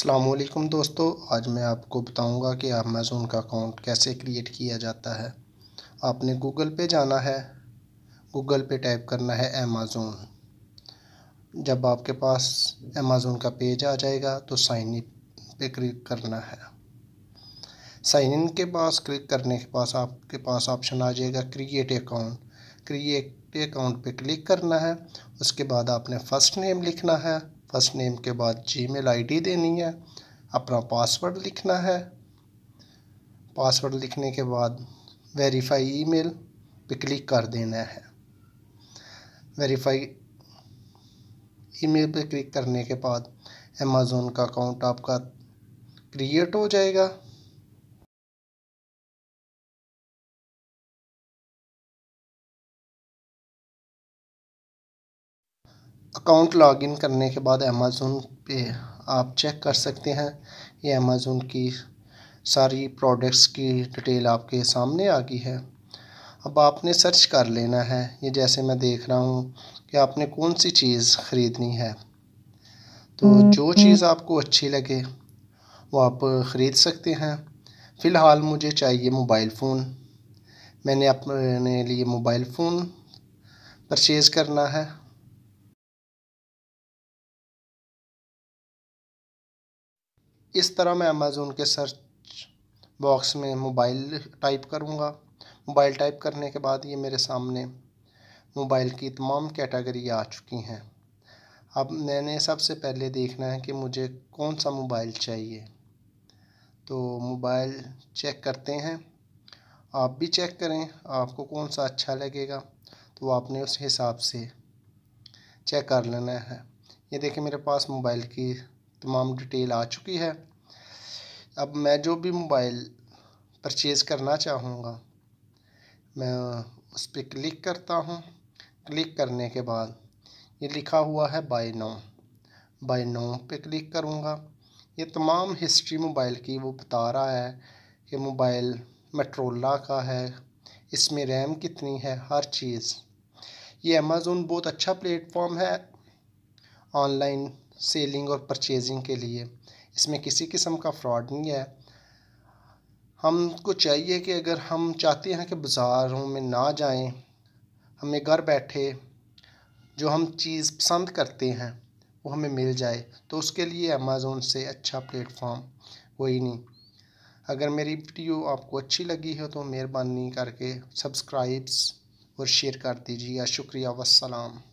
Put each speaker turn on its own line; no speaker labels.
अलमेकम दोस्तों आज मैं आपको बताऊंगा कि अमेज़ोन का अकाउंट कैसे क्रिएट किया जाता है आपने गूगल पे जाना है गूगल पे टाइप करना है अमेज़ोन जब आपके पास अमेज़ोन का पेज आ जाएगा तो साइन इन पे क्लिक करना है साइन इन के पास क्लिक करने के पास आपके पास ऑप्शन आ जाएगा क्रिएट अकाउंट क्रिएट अकाउंट पे क्लिक करना है उसके बाद आपने फ़र्स्ट नेम लिखना है फर्स्ट नेम के बाद जी मेल देनी है अपना पासवर्ड लिखना है पासवर्ड लिखने के बाद वेरीफाई ईमेल पे क्लिक कर देना है वेरीफाई ईमेल पे क्लिक करने के बाद अमेज़ोन का अकाउंट आपका क्रिएट हो जाएगा अकाउंट लॉगिन करने के बाद अमेज़ोन पे आप चेक कर सकते हैं ये अमेज़ोन की सारी प्रोडक्ट्स की डिटेल आपके सामने आ गई है अब आपने सर्च कर लेना है ये जैसे मैं देख रहा हूँ कि आपने कौन सी चीज़ ख़रीदनी है तो हम्म, जो हम्म। चीज़ आपको अच्छी लगे वो आप ख़रीद सकते हैं फ़िलहाल मुझे चाहिए मोबाइल फ़ोन मैंने अपने लिए मोबाइल फ़ोन परचेज़ करना है इस तरह मैं अमेज़ोन के सर्च बॉक्स में मोबाइल टाइप करूँगा मोबाइल टाइप करने के बाद ये मेरे सामने मोबाइल की तमाम कैटेगरी आ चुकी हैं अब मैंने सबसे पहले देखना है कि मुझे कौन सा मोबाइल चाहिए तो मोबाइल चेक करते हैं आप भी चेक करें आपको कौन सा अच्छा लगेगा तो आपने उस हिसाब से चेक कर लेना है ये देखें मेरे पास मोबाइल की तमाम डिटेल आ चुकी है अब मैं जो भी मोबाइल परचेज़ करना चाहूँगा मैं उस पर क्लिक करता हूँ क्लिक करने के बाद ये लिखा हुआ है बाय नो बाय नो पे क्लिक करूँगा ये तमाम हिस्ट्री मोबाइल की वो बता रहा है कि मोबाइल मेट्रोला का है इसमें रैम कितनी है हर चीज़ ये अमेज़ोन बहुत अच्छा प्लेटफॉर्म है ऑनलाइन सेलिंग और परचेजिंग के लिए इसमें किसी किस्म का फ्रॉड नहीं है हमको चाहिए कि अगर हम चाहते हैं कि बाज़ारों में ना जाएं हमें घर बैठे जो हम चीज़ पसंद करते हैं वो हमें मिल जाए तो उसके लिए अमेज़ोन से अच्छा प्लेटफॉर्म कोई नहीं अगर मेरी वीडियो आपको अच्छी लगी हो तो मेहरबानी करके सब्सक्राइब्स और शेयर कर दीजिएगा शुक्रिया वसलाम